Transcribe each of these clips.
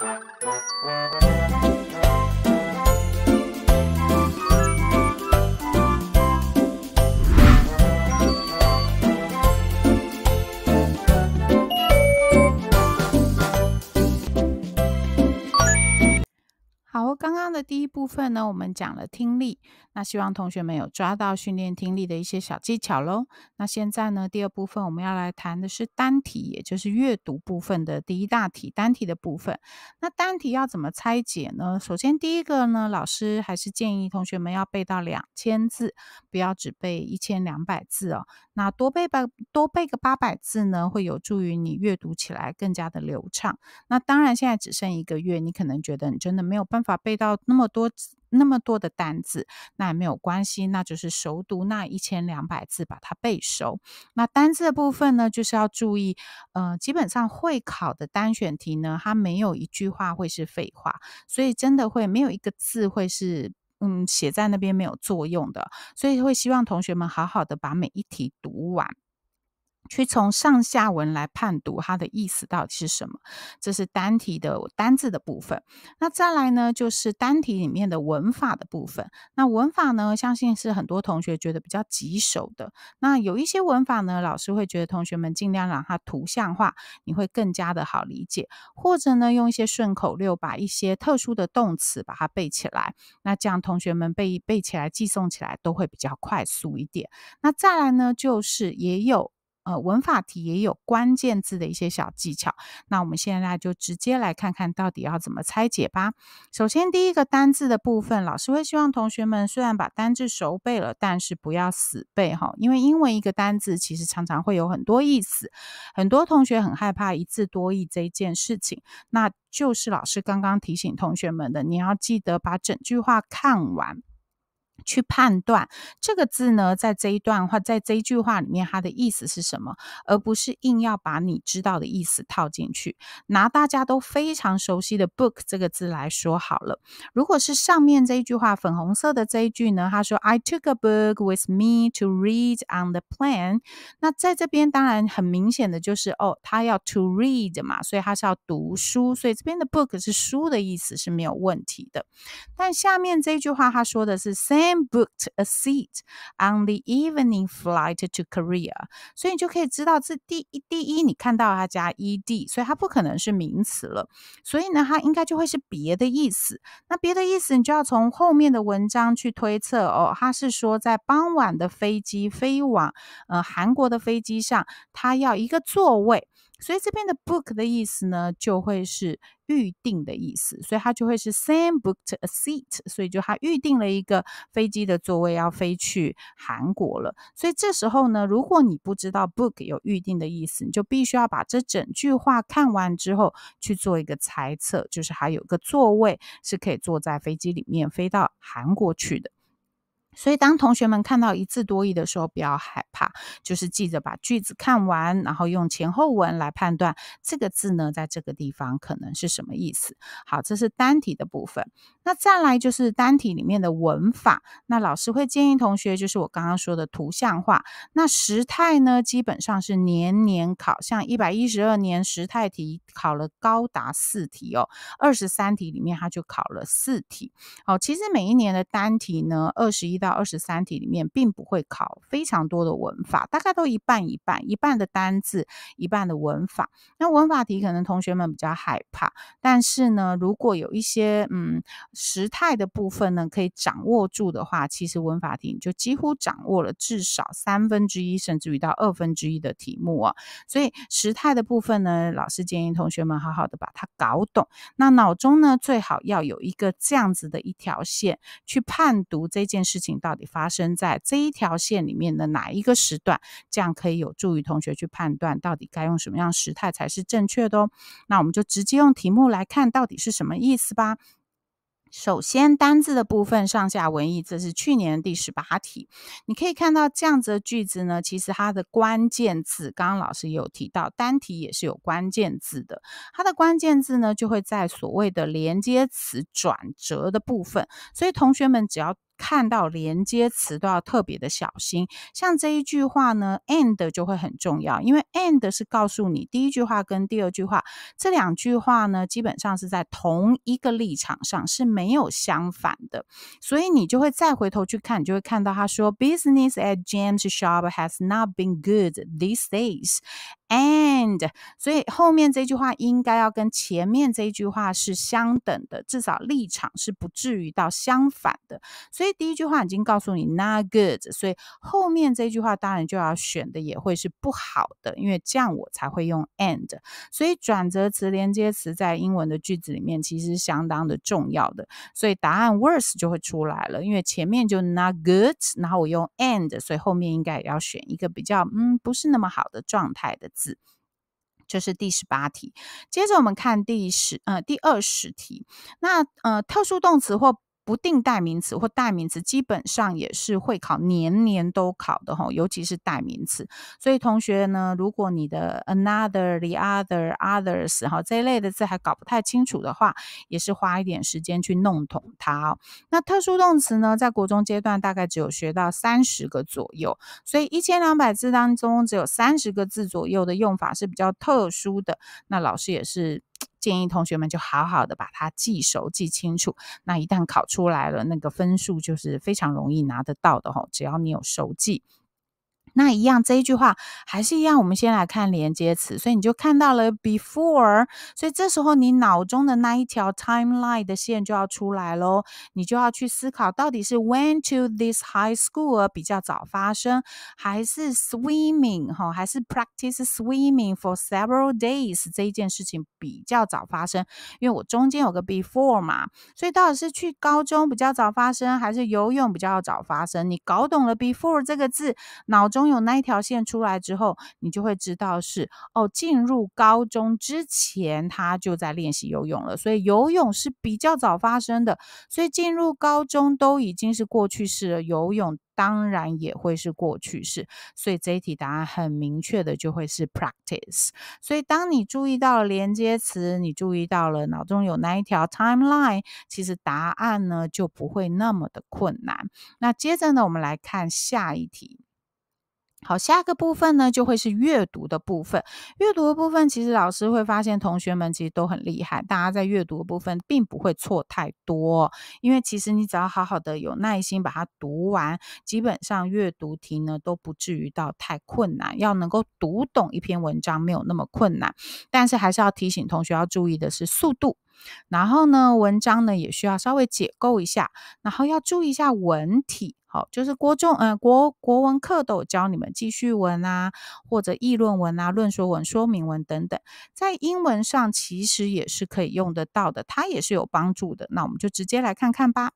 Música 刚刚的第一部分呢，我们讲了听力，那希望同学们有抓到训练听力的一些小技巧喽。那现在呢，第二部分我们要来谈的是单题，也就是阅读部分的第一大题单题的部分。那单题要怎么拆解呢？首先第一个呢，老师还是建议同学们要背到两千字，不要只背一千两百字哦。那多背吧，多背个八百字呢，会有助于你阅读起来更加的流畅。那当然，现在只剩一个月，你可能觉得你真的没有办法。背到那么多那么多的单字，那也没有关系，那就是熟读那一千两百字，把它背熟。那单字的部分呢，就是要注意，嗯，基本上会考的单选题呢，它没有一句话会是废话，所以真的会没有一个字会是嗯写在那边没有作用的，所以会希望同学们好好的把每一题读完。去从上下文来判读它的意思到底是什么，这是单题的单字的部分。那再来呢，就是单体里面的文法的部分。那文法呢，相信是很多同学觉得比较棘手的。那有一些文法呢，老师会觉得同学们尽量让它图像化，你会更加的好理解。或者呢，用一些顺口溜把一些特殊的动词把它背起来。那这样同学们背背起来、记诵起来都会比较快速一点。那再来呢，就是也有。呃，文法题也有关键字的一些小技巧。那我们现在就直接来看看到底要怎么拆解吧。首先，第一个单字的部分，老师会希望同学们虽然把单字熟背了，但是不要死背哈，因为英文一个单字其实常常会有很多意思。很多同学很害怕一字多义这一件事情，那就是老师刚刚提醒同学们的，你要记得把整句话看完。去判断这个字呢，在这一段话，在这一句话里面，它的意思是什么？而不是硬要把你知道的意思套进去。拿大家都非常熟悉的 “book” 这个字来说好了。如果是上面这一句话，粉红色的这一句呢，他说：“I took a book with me to read on the plane。”那在这边，当然很明显的就是，哦，他要 “to read” 嘛，所以他是要读书，所以这边的 “book” 是书的意思是没有问题的。但下面这一句话，他说的是 “same”。Booked a seat on the evening flight to Korea，所以你就可以知道，这第一第一你看到它加 ed，所以它不可能是名词了，所以呢，它应该就会是别的意思。那别的意思，你就要从后面的文章去推测哦。他是说在傍晚的飞机飞往呃韩国的飞机上，他要一个座位。所以这边的 book 的意思呢，就会是预定的意思，所以它就会是 Sam booked a seat，所以就他预定了一个飞机的座位，要飞去韩国了。所以这时候呢，如果你不知道 book 有预定的意思，你就必须要把这整句话看完之后去做一个猜测，就是还有个座位是可以坐在飞机里面飞到韩国去的。所以当同学们看到一字多义的时候，不要害怕，就是记着把句子看完，然后用前后文来判断这个字呢在这个地方可能是什么意思。好，这是单体的部分。那再来就是单体里面的文法。那老师会建议同学，就是我刚刚说的图像化。那时态呢，基本上是年年考，像一百一十二年时态题考了高达四题哦，二十三题里面它就考了四题。哦，其实每一年的单题呢，二十一到到二十三题里面，并不会考非常多的文法，大概都一半一半，一半的单字，一半的文法。那文法题可能同学们比较害怕，但是呢，如果有一些嗯时态的部分呢，可以掌握住的话，其实文法题你就几乎掌握了至少三分之一，甚至于到二分之一的题目啊。所以时态的部分呢，老师建议同学们好好的把它搞懂。那脑中呢，最好要有一个这样子的一条线去判读这件事情。到底发生在这一条线里面的哪一个时段？这样可以有助于同学去判断到底该用什么样时态才是正确的哦。那我们就直接用题目来看到底是什么意思吧。首先，单字的部分上下文义，这是去年第十八题。你可以看到这样子的句子呢，其实它的关键字，刚刚老师有提到单题也是有关键字的。它的关键字呢，就会在所谓的连接词转折的部分。所以，同学们只要。看到连接词都要特别的小心，像这一句话呢，and 就会很重要，因为 and 是告诉你第一句话跟第二句话这两句话呢，基本上是在同一个立场上是没有相反的，所以你就会再回头去看，你就会看到他说，business at James' shop has not been good these days，and 所以后面这句话应该要跟前面这一句话是相等的，至少立场是不至于到相反的，所以。第一句话已经告诉你 not good，所以后面这句话当然就要选的也会是不好的，因为这样我才会用 and，所以转折词、连接词在英文的句子里面其实相当的重要的，所以答案 worse 就会出来了，因为前面就 not good，然后我用 and，所以后面应该也要选一个比较嗯不是那么好的状态的字，这是第十八题。接着我们看第十呃第二十题，那呃特殊动词或不定代名词或代名词基本上也是会考，年年都考的哈，尤其是代名词。所以同学呢，如果你的 another、the other、others 哈这一类的字还搞不太清楚的话，也是花一点时间去弄懂它哦。那特殊动词呢，在国中阶段大概只有学到三十个左右，所以一千两百字当中只有三十个字左右的用法是比较特殊的。那老师也是。建议同学们就好好的把它记熟、记清楚，那一旦考出来了，那个分数就是非常容易拿得到的哦，只要你有熟记。那一样，这一句话还是一样。我们先来看连接词，所以你就看到了 before，所以这时候你脑中的那一条 timeline 的线就要出来喽。你就要去思考，到底是 went to this high school 比较早发生，还是 swimming 哈，还是 practice swimming for several days 这一件事情比较早发生？因为我中间有个 before 嘛，所以到底是去高中比较早发生，还是游泳比较早发生？你搞懂了 before 这个字，脑中。中有那一条线出来之后，你就会知道是哦。进入高中之前，他就在练习游泳了，所以游泳是比较早发生的。所以进入高中都已经是过去式了，游泳当然也会是过去式。所以这一题答案很明确的就会是 practice。所以当你注意到了连接词，你注意到了脑中有那一条 timeline，其实答案呢就不会那么的困难。那接着呢，我们来看下一题。好，下个部分呢，就会是阅读的部分。阅读的部分，其实老师会发现同学们其实都很厉害，大家在阅读的部分并不会错太多。因为其实你只要好好的有耐心把它读完，基本上阅读题呢都不至于到太困难。要能够读懂一篇文章没有那么困难，但是还是要提醒同学要注意的是速度。然后呢，文章呢也需要稍微解构一下，然后要注意一下文体。好，就是国中，呃，国国文课都教你们记叙文啊，或者议论文啊、论说文、说明文等等，在英文上其实也是可以用得到的，它也是有帮助的。那我们就直接来看看吧。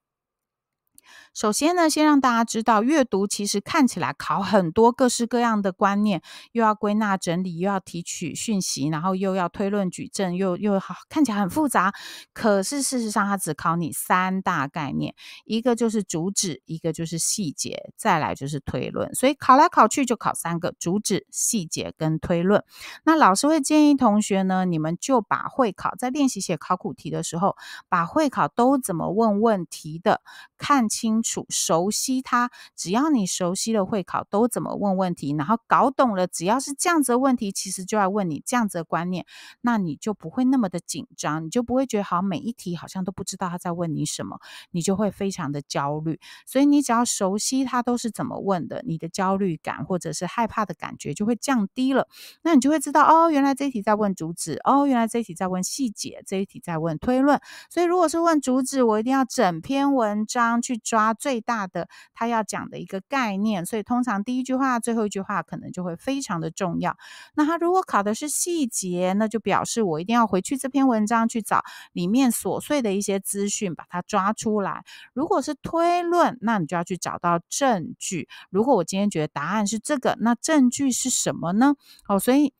首先呢，先让大家知道，阅读其实看起来考很多各式各样的观念，又要归纳整理，又要提取讯息，然后又要推论举证，又又好看起来很复杂。可是事实上，它只考你三大概念，一个就是主旨，一个就是细节，再来就是推论。所以考来考去就考三个：主旨、细节跟推论。那老师会建议同学呢，你们就把会考在练习写考古题的时候，把会考都怎么问问题的看。清楚熟悉它，只要你熟悉了，会考都怎么问问题，然后搞懂了，只要是这样子的问题，其实就要问你这样子的观念，那你就不会那么的紧张，你就不会觉得好每一题好像都不知道他在问你什么，你就会非常的焦虑。所以你只要熟悉他都是怎么问的，你的焦虑感或者是害怕的感觉就会降低了。那你就会知道哦，原来这一题在问主旨，哦，原来这一题在问细节，这一题在问推论。所以如果是问主旨，我一定要整篇文章去。抓最大的，他要讲的一个概念，所以通常第一句话、最后一句话可能就会非常的重要。那他如果考的是细节，那就表示我一定要回去这篇文章去找里面琐碎的一些资讯，把它抓出来。如果是推论，那你就要去找到证据。如果我今天觉得答案是这个，那证据是什么呢？哦，所以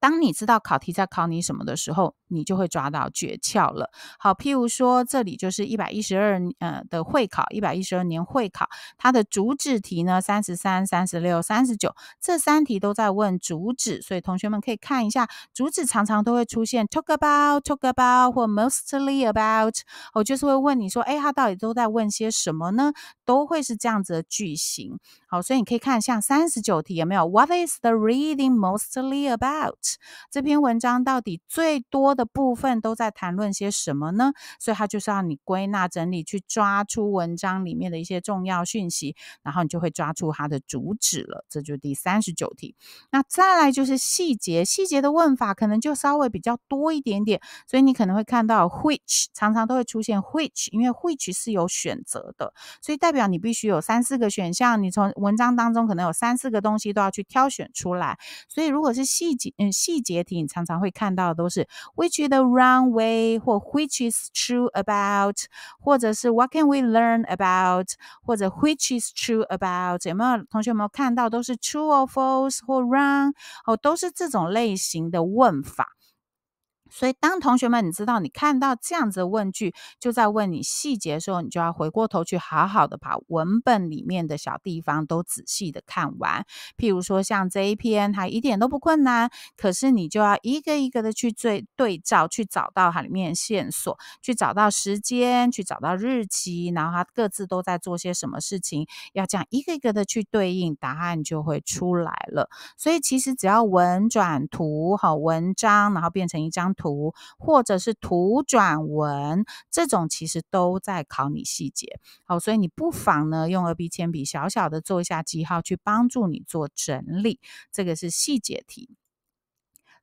当你知道考题在考你什么的时候，你就会抓到诀窍了。好，譬如说这里就是一百一十二呃的会考，一百一十二年会考，它的主旨题呢，三十三、三十六、三十九这三题都在问主旨，所以同学们可以看一下主旨常常都会出现 talk about、talk about 或 mostly about，我就是会问你说，哎，他到底都在问些什么呢？都会是这样子的句型。好，所以你可以看像三十九题有没有 What is the reading mostly about？这篇文章到底最多。的部分都在谈论些什么呢？所以它就是让你归纳整理，去抓出文章里面的一些重要讯息，然后你就会抓出它的主旨了。这就是第三十九题。那再来就是细节，细节的问法可能就稍微比较多一点点，所以你可能会看到 which 常常都会出现 which，因为 which 是有选择的，所以代表你必须有三四个选项，你从文章当中可能有三四个东西都要去挑选出来。所以如果是细节嗯细节题，你常常会看到的都是 which is the wrong way，或 which is true about，或者是 what can we learn about，或者 which is true about，有没有同学有没有看到都是 true or false 或 wrong 哦，都是这种类型的问法。所以，当同学们，你知道你看到这样子的问句，就在问你细节的时候，你就要回过头去好好的把文本里面的小地方都仔细的看完。譬如说，像这一篇，它一点都不困难，可是你就要一个一个的去对对照，去找到它里面线索，去找到时间，去找到日期，然后它各自都在做些什么事情，要这样一个一个的去对应，答案就会出来了。所以，其实只要文转图好文章，然后变成一张。图或者是图转文，这种其实都在考你细节，好，所以你不妨呢用二 B 铅笔小小的做一下记号，去帮助你做整理，这个是细节题。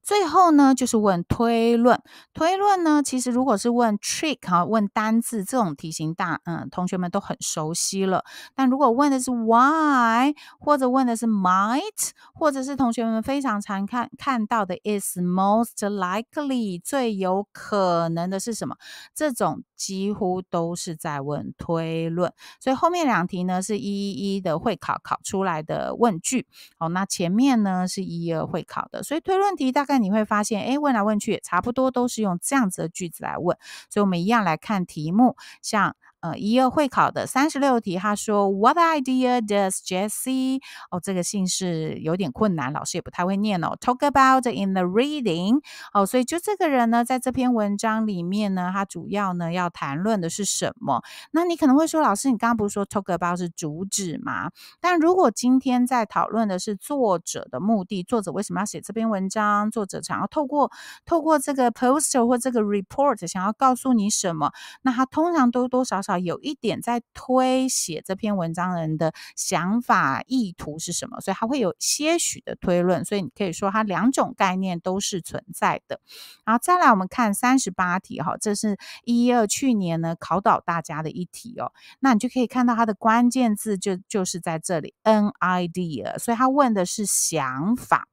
最后呢，就是问推论。推论呢，其实如果是问 trick 啊，问单字这种题型，大嗯，同学们都很熟悉了。但如果问的是 why，或者问的是 might，或者是同学们非常常看看到的 is most likely 最有可能的是什么，这种几乎都是在问推论。所以后面两题呢，是一一的会考考出来的问句。哦，那前面呢是一二会考的，所以推论题大概。那你会发现，哎，问来问去，差不多都是用这样子的句子来问，所以我们一样来看题目，像。呃，一二会考的三十六题，他说 "What idea does Jessie?" 哦，这个姓氏有点困难，老师也不太会念哦。Talk about in the reading，哦，所以就这个人呢，在这篇文章里面呢，他主要呢要谈论的是什么？那你可能会说，老师，你刚刚不是说 talk about 是主旨吗？但如果今天在讨论的是作者的目的，作者为什么要写这篇文章？作者想要透过透过这个 poster 或这个 report 想要告诉你什么？那他通常多多少少。有一点在推写这篇文章人的想法意图是什么，所以他会有些许的推论，所以你可以说他两种概念都是存在的。然后再来我们看三十八题哈，这是一二去年呢考倒大家的一题哦，那你就可以看到它的关键字就就是在这里，an idea，所以他问的是想法。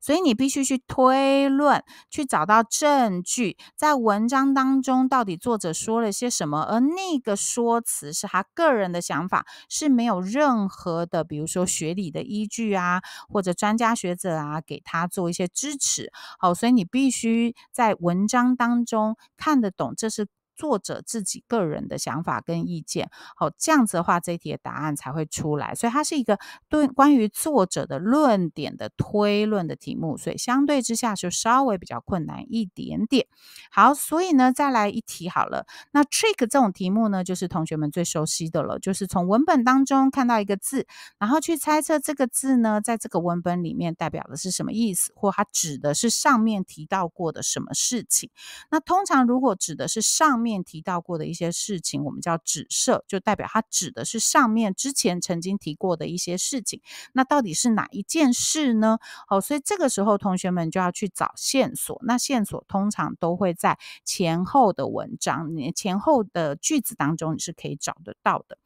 所以你必须去推论，去找到证据，在文章当中到底作者说了些什么，而那个说辞是他个人的想法，是没有任何的，比如说学理的依据啊，或者专家学者啊给他做一些支持。好，所以你必须在文章当中看得懂，这是。作者自己个人的想法跟意见，好，这样子的话，这一题的答案才会出来。所以它是一个对关于作者的论点的推论的题目，所以相对之下就稍微比较困难一点点。好，所以呢，再来一题好了。那 trick 这种题目呢，就是同学们最熟悉的了，就是从文本当中看到一个字，然后去猜测这个字呢，在这个文本里面代表的是什么意思，或它指的是上面提到过的什么事情。那通常如果指的是上面。面提到过的一些事情，我们叫指涉，就代表它指的是上面之前曾经提过的一些事情。那到底是哪一件事呢？哦，所以这个时候同学们就要去找线索。那线索通常都会在前后的文章、前后的句子当中，你是可以找得到的。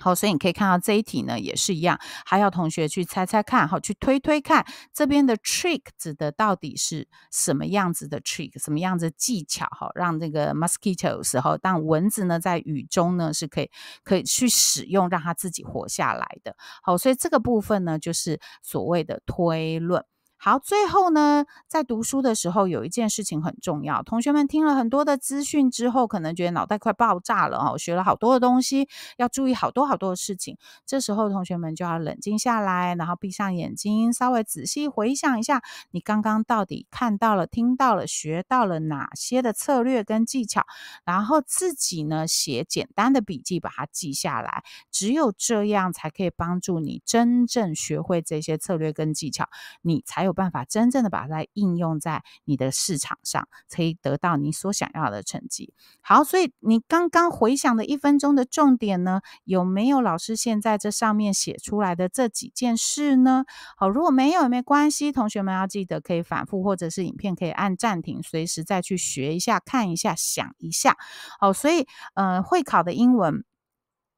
好，所以你可以看到这一题呢也是一样，还要同学去猜猜看，哈，去推推看，这边的 trick 指的到底是什么样子的 trick，什么样子技巧，哈，让这个 mosquito 时候，当蚊子呢在雨中呢是可以可以去使用，让它自己活下来的好，所以这个部分呢就是所谓的推论。好，最后呢，在读书的时候有一件事情很重要。同学们听了很多的资讯之后，可能觉得脑袋快爆炸了哦，学了好多的东西，要注意好多好多的事情。这时候，同学们就要冷静下来，然后闭上眼睛，稍微仔细回想一下，你刚刚到底看到了、听到了、学到了哪些的策略跟技巧，然后自己呢写简单的笔记把它记下来。只有这样，才可以帮助你真正学会这些策略跟技巧，你才有。办法真正的把它应用在你的市场上，可以得到你所想要的成绩。好，所以你刚刚回想的一分钟的重点呢，有没有老师现在这上面写出来的这几件事呢？好，如果没有也没关系，同学们要记得可以反复，或者是影片可以按暂停，随时再去学一下、看一下、想一下。好，所以嗯，会考的英文。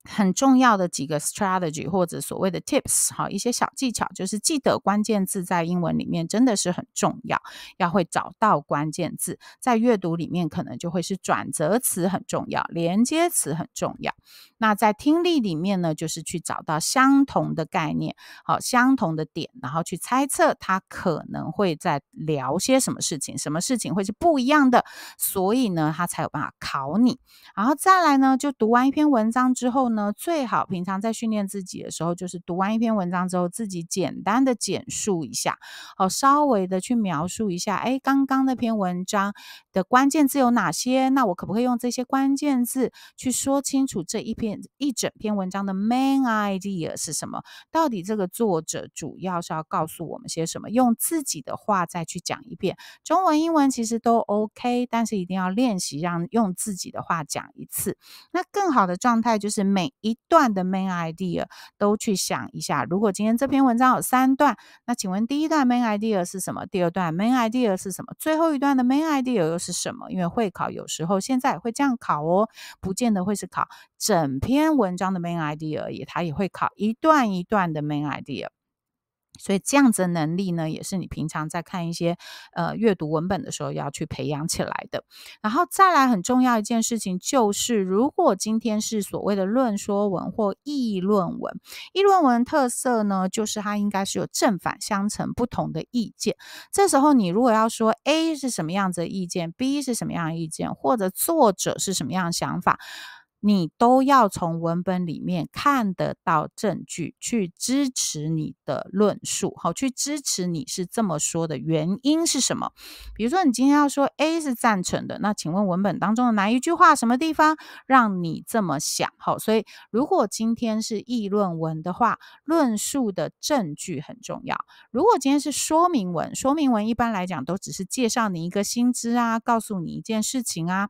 很重要的几个 strategy 或者所谓的 tips 哈，一些小技巧，就是记得关键字在英文里面真的是很重要，要会找到关键字，在阅读里面可能就会是转折词很重要，连接词很重要。那在听力里面呢，就是去找到相同的概念，好，相同的点，然后去猜测它可能会在聊些什么事情，什么事情会是不一样的，所以呢，他才有办法考你。然后再来呢，就读完一篇文章之后呢。呢，最好平常在训练自己的时候，就是读完一篇文章之后，自己简单的简述一下，哦，稍微的去描述一下，哎，刚刚那篇文章的关键字有哪些？那我可不可以用这些关键字去说清楚这一篇一整篇文章的 main idea 是什么？到底这个作者主要是要告诉我们些什么？用自己的话再去讲一遍，中文、英文其实都 OK，但是一定要练习，让用自己的话讲一次。那更好的状态就是每。一段的 main idea 都去想一下。如果今天这篇文章有三段，那请问第一段 main idea 是什么？第二段 main idea 是什么？最后一段的 main idea 又是什么？因为会考有时候现在会这样考哦，不见得会是考整篇文章的 main idea 而已，它也会考一段一段的 main idea。所以这样子的能力呢，也是你平常在看一些呃阅读文本的时候要去培养起来的。然后再来很重要一件事情，就是如果今天是所谓的论说文或议论文，议论文特色呢，就是它应该是有正反相成不同的意见。这时候你如果要说 A 是什么样子的意见，B 是什么样意见，或者作者是什么样想法。你都要从文本里面看得到证据去支持你的论述，好，去支持你是这么说的原因是什么？比如说，你今天要说 A 是赞成的，那请问文本当中的哪一句话、什么地方让你这么想？好，所以如果今天是议论文的话，论述的证据很重要。如果今天是说明文，说明文一般来讲都只是介绍你一个薪资啊，告诉你一件事情啊。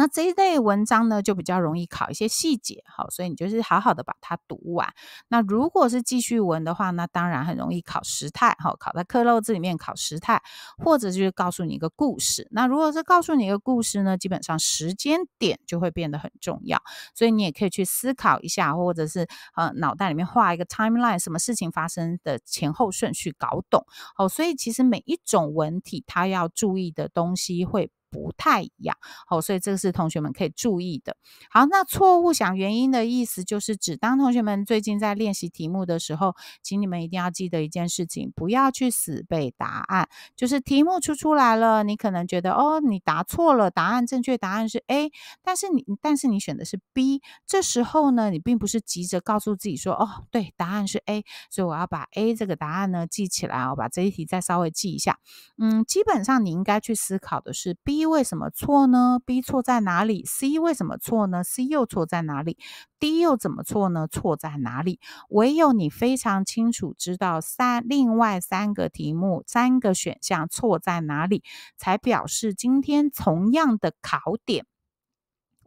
那这一类文章呢，就比较容易考一些细节，好，所以你就是好好的把它读完。那如果是记叙文的话，那当然很容易考时态，好，考在课漏字里面考时态，或者就是告诉你一个故事。那如果是告诉你一个故事呢，基本上时间点就会变得很重要，所以你也可以去思考一下，或者是呃脑袋里面画一个 timeline，什么事情发生的前后顺序搞懂，哦，所以其实每一种文体它要注意的东西会。不太一样哦，所以这个是同学们可以注意的。好，那错误想原因的意思就是指当同学们最近在练习题目的时候，请你们一定要记得一件事情，不要去死背答案。就是题目出出来了，你可能觉得哦，你答错了，答案正确答案是 A，但是你但是你选的是 B，这时候呢，你并不是急着告诉自己说哦，对，答案是 A，所以我要把 A 这个答案呢记起来啊，把这一题再稍微记一下。嗯，基本上你应该去思考的是 B。为什么错呢？B 错在哪里？C 为什么错呢？C 又错在哪里？D 又怎么错呢？错在哪里？唯有你非常清楚知道三另外三个题目三个选项错在哪里，才表示今天同样的考点。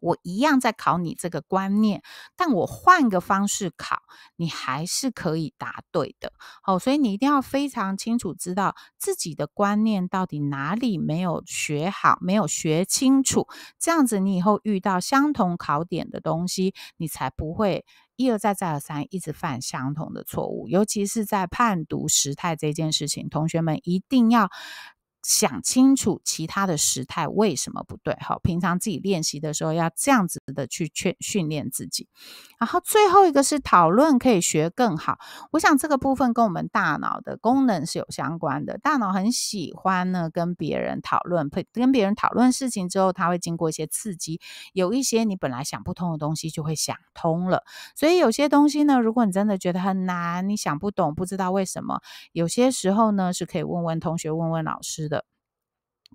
我一样在考你这个观念，但我换个方式考你，还是可以答对的。好，所以你一定要非常清楚知道自己的观念到底哪里没有学好、没有学清楚。这样子，你以后遇到相同考点的东西，你才不会一而再、再而三、一直犯相同的错误。尤其是在判读时态这件事情，同学们一定要。想清楚其他的时态为什么不对，好，平常自己练习的时候要这样子的去训训练自己。然后最后一个是讨论可以学更好。我想这个部分跟我们大脑的功能是有相关的。大脑很喜欢呢跟别人讨论，跟跟别人讨论事情之后，他会经过一些刺激，有一些你本来想不通的东西就会想通了。所以有些东西呢，如果你真的觉得很难，你想不懂，不知道为什么，有些时候呢是可以问问同学，问问老师的。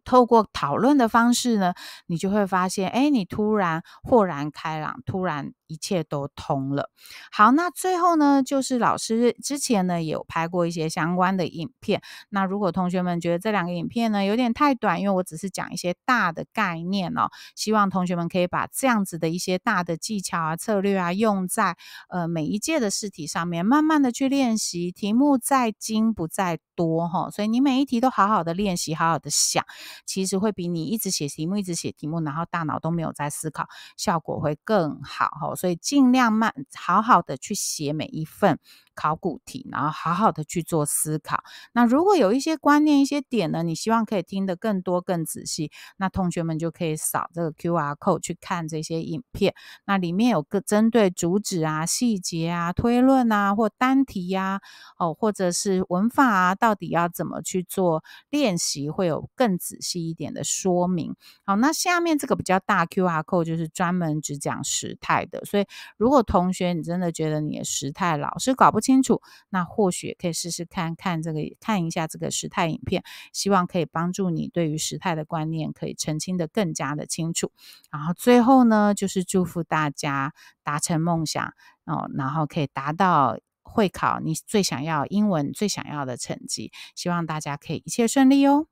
透过讨论的方式呢，你就会发现，哎，你突然豁然开朗，突然。一切都通了。好，那最后呢，就是老师之前呢也有拍过一些相关的影片。那如果同学们觉得这两个影片呢有点太短，因为我只是讲一些大的概念哦，希望同学们可以把这样子的一些大的技巧啊、策略啊用在呃每一届的试题上面，慢慢的去练习。题目在精不在多哈，所以你每一题都好好的练习，好好的想，其实会比你一直写题目、一直写题目，然后大脑都没有在思考，效果会更好哈。所以尽量慢，好好的去写每一份考古题，然后好好的去做思考。那如果有一些观念、一些点呢，你希望可以听得更多、更仔细，那同学们就可以扫这个 Q R code 去看这些影片。那里面有个针对主旨啊、细节啊、推论啊，或单题呀，哦，或者是文法啊，到底要怎么去做练习，会有更仔细一点的说明。好，那下面这个比较大 Q R code 就是专门只讲时态的。所以，如果同学你真的觉得你的时态老是搞不清楚，那或许可以试试看看这个，看一下这个时态影片，希望可以帮助你对于时态的观念可以澄清的更加的清楚。然后最后呢，就是祝福大家达成梦想哦，然后可以达到会考你最想要英文最想要的成绩。希望大家可以一切顺利哦。